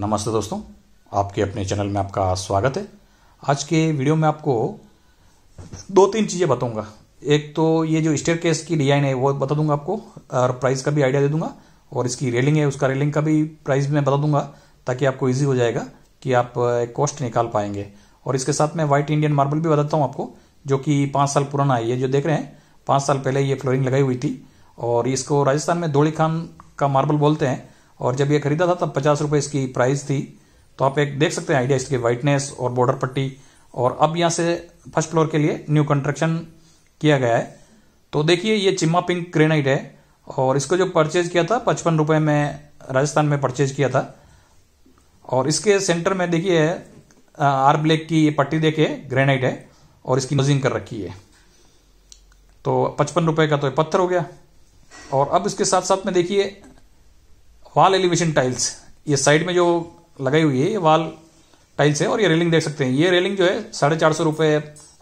नमस्ते दोस्तों आपके अपने चैनल में आपका स्वागत है आज के वीडियो में आपको दो तीन चीज़ें बताऊंगा एक तो ये जो स्टेयर केस की डिजाइन है वो बता दूंगा आपको और प्राइस का भी आइडिया दे दूंगा और इसकी रेलिंग है उसका रेलिंग का भी प्राइस मैं बता दूंगा ताकि आपको ईजी हो जाएगा कि आप कॉस्ट निकाल पाएंगे और इसके साथ में व्हाइट इंडियन मार्बल भी बताता हूँ आपको जो कि पाँच साल पुराना है ये जो देख रहे हैं पाँच साल पहले ये फ्लोरिंग लगाई हुई थी और इसको राजस्थान में धोड़ी खान का मार्बल बोलते हैं और जब ये खरीदा था तब पचास रुपये इसकी प्राइस थी तो आप एक देख सकते हैं आइडिया इसकी वाइटनेस और बॉर्डर पट्टी और अब यहाँ से फर्स्ट फ्लोर के लिए न्यू कंस्ट्रक्शन किया गया है तो देखिए ये चिम्मा पिंक ग्रेनाइट है और इसको जो परचेज किया था पचपन रुपये में राजस्थान में परचेज किया था और इसके सेंटर में देखिए आर ब्लैक की ये पट्टी देखिए ग्रेनाइट है और इसकी मजिंग कर रखी है तो पचपन रुपये का तो ये पत्थर हो गया और अब इसके साथ साथ में देखिए वाल एलिवेशन टाइल्स ये साइड में जो लगाई हुई है ये वाल टाइल्स है और ये रेलिंग देख सकते हैं ये रेलिंग जो है साढ़े चार सौ रुपये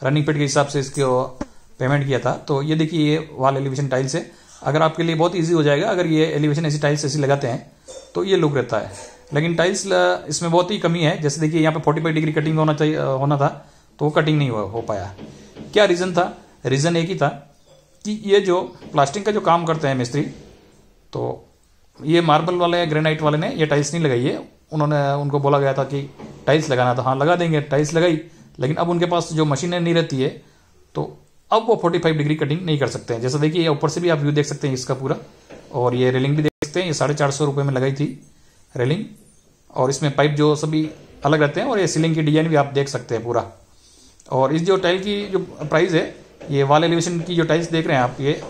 रनिंग पेट के हिसाब से इसको पेमेंट किया था तो ये देखिए ये वाल एलिवेशन टाइल्स है अगर आपके लिए बहुत ईजी हो जाएगा अगर ये एलिवेशन ऐसी टाइल्स ऐसी लगाते हैं तो ये लुक रहता है लेकिन टाइल्स इसमें बहुत ही कमी है जैसे देखिए यहाँ पर फोर्टी डिग्री कटिंग होना चाहिए होना था तो वो कटिंग नहीं हो पाया क्या रीज़न था रीज़न एक ही था कि ये जो प्लास्टिक का जो काम करते हैं मिस्त्री तो ये मार्बल वाले ग्रेनाइट वाले ने ये टाइल्स नहीं लगाई है उन्होंने उनको बोला गया था कि टाइल्स लगाना था हाँ लगा देंगे टाइल्स लगाई लेकिन अब उनके पास जो मशीनें नहीं रहती है तो अब वो 45 डिग्री कटिंग नहीं कर सकते हैं जैसे देखिए ऊपर से भी आप व्यू देख सकते हैं इसका पूरा और ये रेलिंग भी देख सकते हैं ये साढ़े चार सौ रुपये में लगाई थी रेलिंग और इसमें पाइप जो सभी अलग रहते हैं और ये सीलिंग की डिजाइन भी आप देख सकते हैं पूरा और इस जो टाइल की जो प्राइस है ये वाल एलिवेशन की जो टाइल्स देख रहे हैं आप ये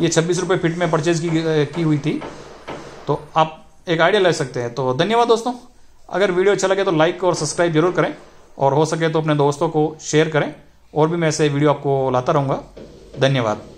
ये छब्बीस रुपये फिट में परचेज की, की हुई थी तो आप एक आइडिया ले सकते हैं तो धन्यवाद दोस्तों अगर वीडियो अच्छा लगे तो लाइक और सब्सक्राइब जरूर करें और हो सके तो अपने दोस्तों को शेयर करें और भी मैं ऐसे वीडियो आपको लाता रहूँगा धन्यवाद